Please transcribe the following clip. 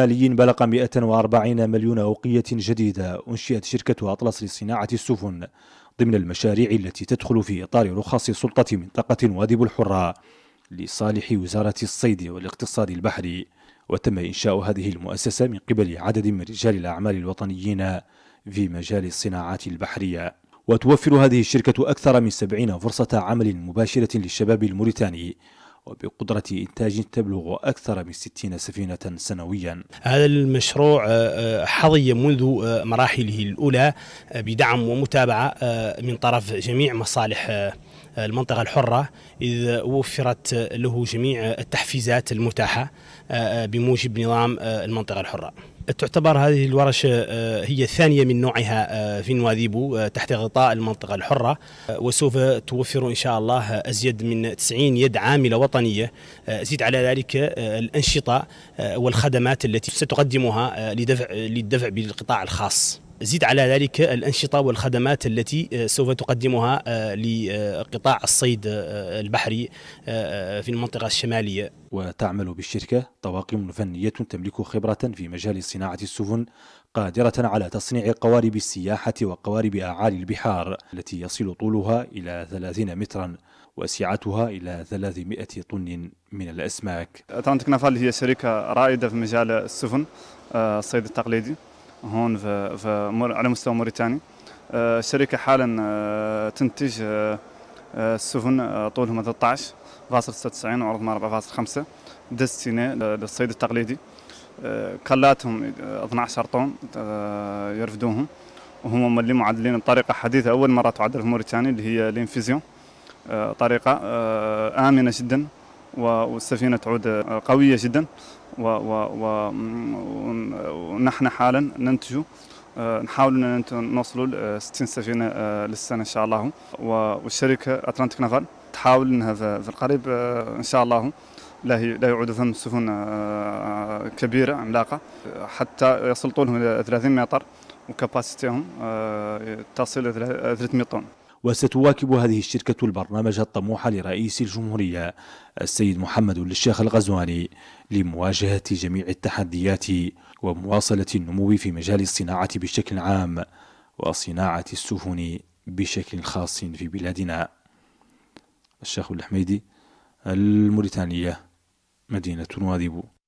ماليين بلغ 140 مليون أوقية جديدة أنشئت شركة أطلس لصناعة السفن ضمن المشاريع التي تدخل في إطار رخص سلطة منطقة وادب الحرة لصالح وزارة الصيد والاقتصاد البحري وتم إنشاء هذه المؤسسة من قبل عدد من رجال الأعمال الوطنيين في مجال الصناعات البحرية وتوفر هذه الشركة أكثر من 70 فرصة عمل مباشرة للشباب الموريتاني وبقدرة إنتاج تبلغ أكثر من 60 سفينة سنويا هذا المشروع آه، آه، حظي منذ آه، مراحله الأولى بدعم ومتابعة من طرف جميع مصالح المنطقة الحرة إذ وفرت له جميع التحفيزات المتاحة بموجب نظام المنطقة الحرة تعتبر هذه الورشة آه، هي الثانية من نوعها آه، في نواذيبو آه، تحت غطاء المنطقة الحرة وسوف توفر إن شاء الله أزيد من 90 يد عاملة وطنية زيد على ذلك الأنشطة والخدمات التي ستقدمها للدفع بالقطاع الخاص زيد على ذلك الأنشطة والخدمات التي آه، سوف تقدمها آه، لقطاع الصيد آه، البحري في المنطقة الشمالية وتعمل بالشركة طواقم فنية تملك خبرة في مجال صناعة السفن قادرة على تصنيع قوارب السياحة وقوارب أعالي البحار التي يصل طولها إلى 30 مترا وسعتها إلى 300 طن من الأسماك تانتك نافال هي شركة رائدة في مجال السفن الصيد التقليدي هون في, في على مستوى موريتاني آه، الشركه حالا آه، تنتج آه، السفن طولهم 13.96 وعرضهم 4.5 ديستيني للصيد التقليدي كلاتهم 12 طن يرفدوهم وهم اللي معدلين الطريقة حديثة أول مرة تعدل في موريتانيا اللي هي الانفيزيون طريقة آمنة جدا والسفينة تعود قوية جدا ونحن حالا ننتج آه، نحاول ان نوصلوا 60 آه، سفينه آه، للسنه ان شاء الله والشركه اتلانتيك نافال تحاول انها في القريب ان شاء الله لا لا يعود ثم سفن كبيره عملاقه حتى يصل طولهم الى 30 متر وكباسيتيهم تصل الى 300 طن وستواكب هذه الشركة البرنامج الطموح لرئيس الجمهورية السيد محمد للشيخ الغزواني لمواجهة جميع التحديات ومواصلة النمو في مجال الصناعة بشكل عام وصناعة السفن بشكل خاص في بلادنا الشيخ الحميدي الموريتانية مدينة واديبو